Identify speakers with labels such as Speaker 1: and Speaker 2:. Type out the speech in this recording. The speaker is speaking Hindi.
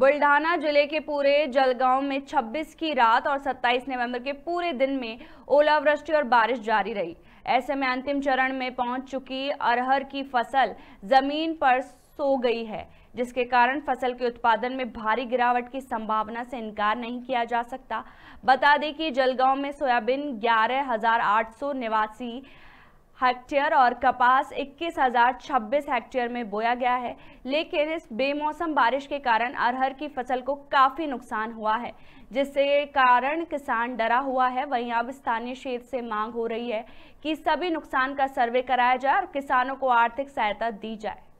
Speaker 1: बुल्ढाना जिले के पूरे जलगांव में 26 की रात और 27 नवंबर के पूरे दिन में ओलावृष्टि और बारिश जारी रही ऐसे में अंतिम चरण में पहुंच चुकी अरहर की फसल जमीन पर सो गई है जिसके कारण फसल के उत्पादन में भारी गिरावट की संभावना से इनकार नहीं किया जा सकता बता दें कि जलगांव में सोयाबीन ग्यारह निवासी हेक्टेयर और कपास इक्कीस हजार छब्बीस हेक्टेयर में बोया गया है लेकिन इस बेमौसम बारिश के कारण अरहर की फसल को काफ़ी नुकसान हुआ है जिससे कारण किसान डरा हुआ है वहीं अब स्थानीय क्षेत्र से मांग हो रही है कि सभी नुकसान का सर्वे कराया जाए और किसानों को आर्थिक सहायता दी जाए